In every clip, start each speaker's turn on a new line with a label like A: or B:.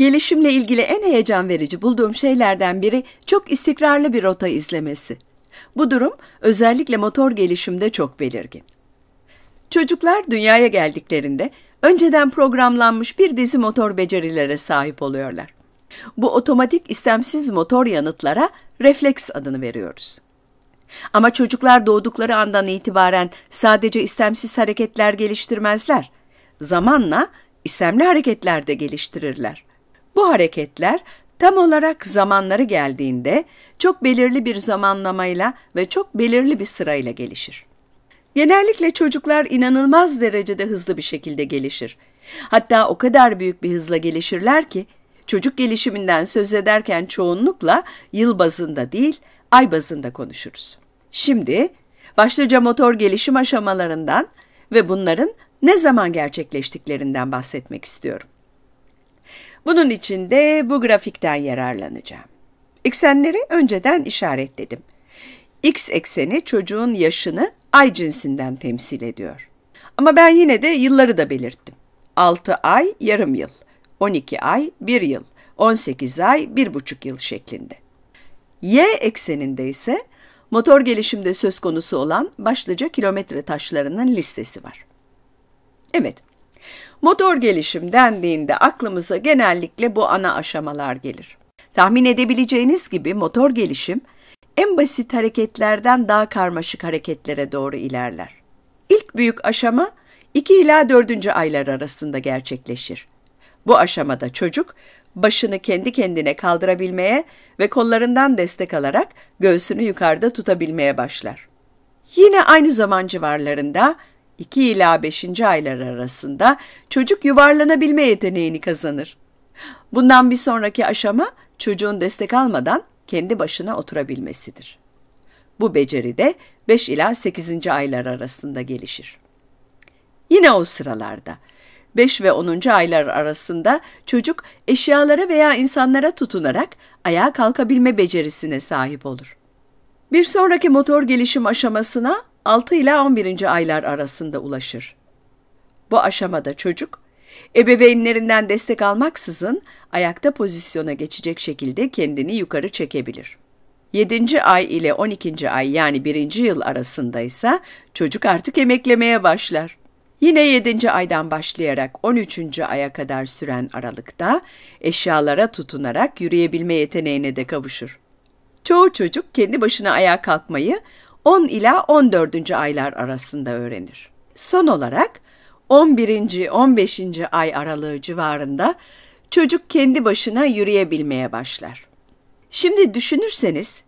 A: Gelişimle ilgili en heyecan verici bulduğum şeylerden biri çok istikrarlı bir rota izlemesi. Bu durum özellikle motor gelişimde çok belirgin. Çocuklar dünyaya geldiklerinde önceden programlanmış bir dizi motor becerilere sahip oluyorlar. Bu otomatik istemsiz motor yanıtlara refleks adını veriyoruz. Ama çocuklar doğdukları andan itibaren sadece istemsiz hareketler geliştirmezler. Zamanla istemli hareketler de geliştirirler. Bu hareketler tam olarak zamanları geldiğinde çok belirli bir zamanlamayla ve çok belirli bir sırayla gelişir. Genellikle çocuklar inanılmaz derecede hızlı bir şekilde gelişir. Hatta o kadar büyük bir hızla gelişirler ki çocuk gelişiminden söz ederken çoğunlukla yıl bazında değil, ay bazında konuşuruz. Şimdi başlıca motor gelişim aşamalarından ve bunların ne zaman gerçekleştiklerinden bahsetmek istiyorum. Bunun için de bu grafikten yararlanacağım. Eksenleri önceden işaretledim. X ekseni çocuğun yaşını ay cinsinden temsil ediyor. Ama ben yine de yılları da belirttim. 6 ay yarım yıl, 12 ay bir yıl, 18 ay bir buçuk yıl şeklinde. Y ekseninde ise motor gelişimde söz konusu olan başlıca kilometre taşlarının listesi var. Evet, Motor gelişim dendiğinde aklımıza genellikle bu ana aşamalar gelir. Tahmin edebileceğiniz gibi motor gelişim en basit hareketlerden daha karmaşık hareketlere doğru ilerler. İlk büyük aşama 2 ila 4. aylar arasında gerçekleşir. Bu aşamada çocuk başını kendi kendine kaldırabilmeye ve kollarından destek alarak göğsünü yukarıda tutabilmeye başlar. Yine aynı zaman civarlarında 2 ila 5. aylar arasında çocuk yuvarlanabilme yeteneğini kazanır. Bundan bir sonraki aşama çocuğun destek almadan kendi başına oturabilmesidir. Bu beceri de 5 ila 8. aylar arasında gelişir. Yine o sıralarda 5 ve 10. aylar arasında çocuk eşyalara veya insanlara tutunarak ayağa kalkabilme becerisine sahip olur. Bir sonraki motor gelişim aşamasına 6 ila 11. aylar arasında ulaşır. Bu aşamada çocuk, ebeveynlerinden destek almaksızın ayakta pozisyona geçecek şekilde kendini yukarı çekebilir. 7. ay ile 12. ay yani 1. yıl arasında ise çocuk artık emeklemeye başlar. Yine 7. aydan başlayarak 13. aya kadar süren aralıkta eşyalara tutunarak yürüyebilme yeteneğine de kavuşur. Çoğu çocuk kendi başına ayağa kalkmayı 10 ila 14. aylar arasında öğrenir. Son olarak 11. 15. ay aralığı civarında çocuk kendi başına yürüyebilmeye başlar. Şimdi düşünürseniz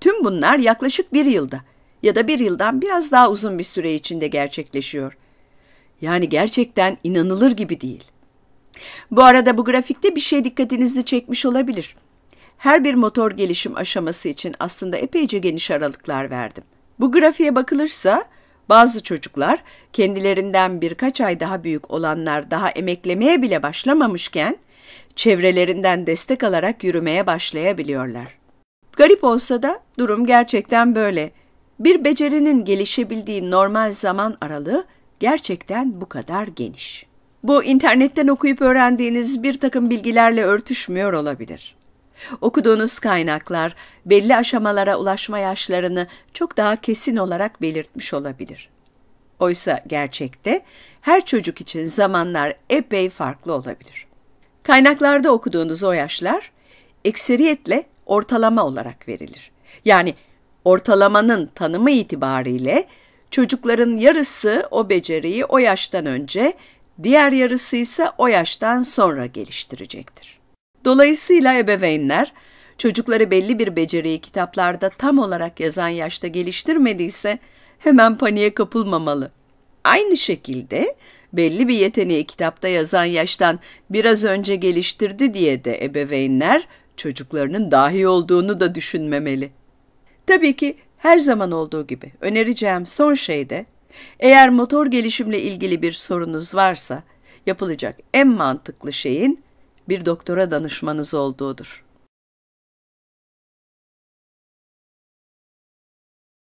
A: tüm bunlar yaklaşık bir yılda ya da bir yıldan biraz daha uzun bir süre içinde gerçekleşiyor. Yani gerçekten inanılır gibi değil. Bu arada bu grafikte bir şey dikkatinizi çekmiş olabilir.'' her bir motor gelişim aşaması için aslında epeyce geniş aralıklar verdim. Bu grafiğe bakılırsa bazı çocuklar kendilerinden birkaç ay daha büyük olanlar daha emeklemeye bile başlamamışken çevrelerinden destek alarak yürümeye başlayabiliyorlar. Garip olsa da durum gerçekten böyle. Bir becerinin gelişebildiği normal zaman aralığı gerçekten bu kadar geniş. Bu internetten okuyup öğrendiğiniz bir takım bilgilerle örtüşmüyor olabilir. Okuduğunuz kaynaklar belli aşamalara ulaşma yaşlarını çok daha kesin olarak belirtmiş olabilir. Oysa gerçekte her çocuk için zamanlar epey farklı olabilir. Kaynaklarda okuduğunuz o yaşlar ekseriyetle ortalama olarak verilir. Yani ortalamanın tanımı itibariyle çocukların yarısı o beceriyi o yaştan önce, diğer yarısı ise o yaştan sonra geliştirecektir. Dolayısıyla ebeveynler çocukları belli bir beceriyi kitaplarda tam olarak yazan yaşta geliştirmediyse hemen paniğe kapılmamalı. Aynı şekilde belli bir yeteneği kitapta yazan yaştan biraz önce geliştirdi diye de ebeveynler çocuklarının dahi olduğunu da düşünmemeli. Tabii ki her zaman olduğu gibi önereceğim son şey de eğer motor gelişimle ilgili bir sorunuz varsa yapılacak en mantıklı şeyin bir doktora danışmanız olduğudur.